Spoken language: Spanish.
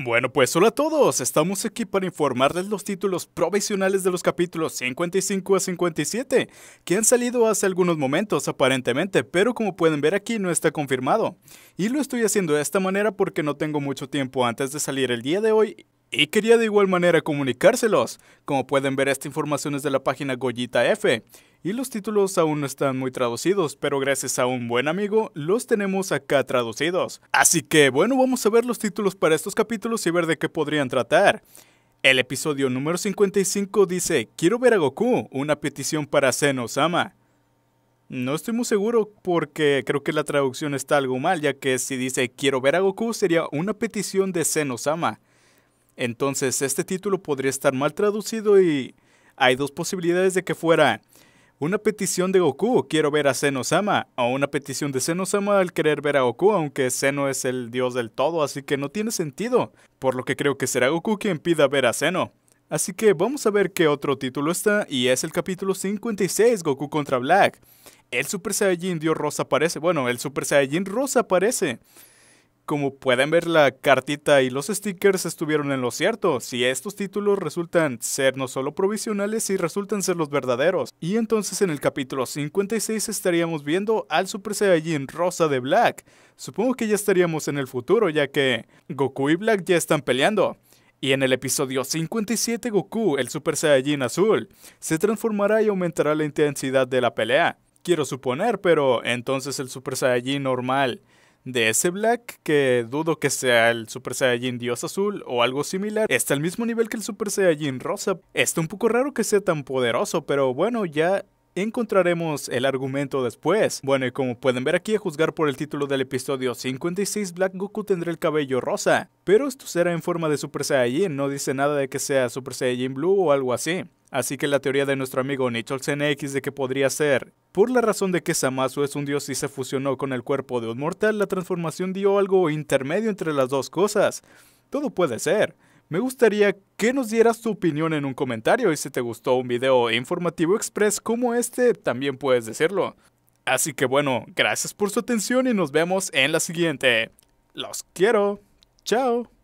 Bueno, pues hola a todos, estamos aquí para informarles los títulos provisionales de los capítulos 55 a 57, que han salido hace algunos momentos aparentemente, pero como pueden ver aquí no está confirmado. Y lo estoy haciendo de esta manera porque no tengo mucho tiempo antes de salir el día de hoy y quería de igual manera comunicárselos. Como pueden ver, esta información es de la página Goyita F y los títulos aún no están muy traducidos, pero gracias a un buen amigo los tenemos acá traducidos. Así que bueno, vamos a ver los títulos para estos capítulos y ver de qué podrían tratar. El episodio número 55 dice, quiero ver a Goku, una petición para Zeno-sama No estoy muy seguro porque creo que la traducción está algo mal, ya que si dice quiero ver a Goku sería una petición de Zeno-sama entonces, este título podría estar mal traducido y hay dos posibilidades de que fuera una petición de Goku, quiero ver a Zeno-sama, o una petición de Zeno-sama al querer ver a Goku, aunque seno es el dios del todo, así que no tiene sentido, por lo que creo que será Goku quien pida ver a seno Así que vamos a ver qué otro título está, y es el capítulo 56, Goku contra Black. El Super Saiyajin Dios Rosa aparece, bueno, el Super Saiyajin Rosa aparece. Como pueden ver, la cartita y los stickers estuvieron en lo cierto. Si estos títulos resultan ser no solo provisionales, si resultan ser los verdaderos. Y entonces en el capítulo 56 estaríamos viendo al Super Saiyajin Rosa de Black. Supongo que ya estaríamos en el futuro, ya que Goku y Black ya están peleando. Y en el episodio 57 Goku, el Super Saiyajin azul, se transformará y aumentará la intensidad de la pelea. Quiero suponer, pero entonces el Super Saiyajin normal de ese Black, que dudo que sea el Super Saiyajin Dios Azul o algo similar, está al mismo nivel que el Super Saiyajin Rosa. Está un poco raro que sea tan poderoso, pero bueno, ya encontraremos el argumento después. Bueno, y como pueden ver aquí, a juzgar por el título del episodio 56, Black Goku tendrá el cabello rosa. Pero esto será en forma de Super Saiyajin, no dice nada de que sea Super Saiyajin Blue o algo así. Así que la teoría de nuestro amigo Nicholson X de que podría ser, por la razón de que Samasu es un dios y se fusionó con el cuerpo de un mortal, la transformación dio algo intermedio entre las dos cosas. Todo puede ser. Me gustaría que nos dieras tu opinión en un comentario y si te gustó un video informativo express como este, también puedes decirlo. Así que bueno, gracias por su atención y nos vemos en la siguiente. Los quiero. Chao.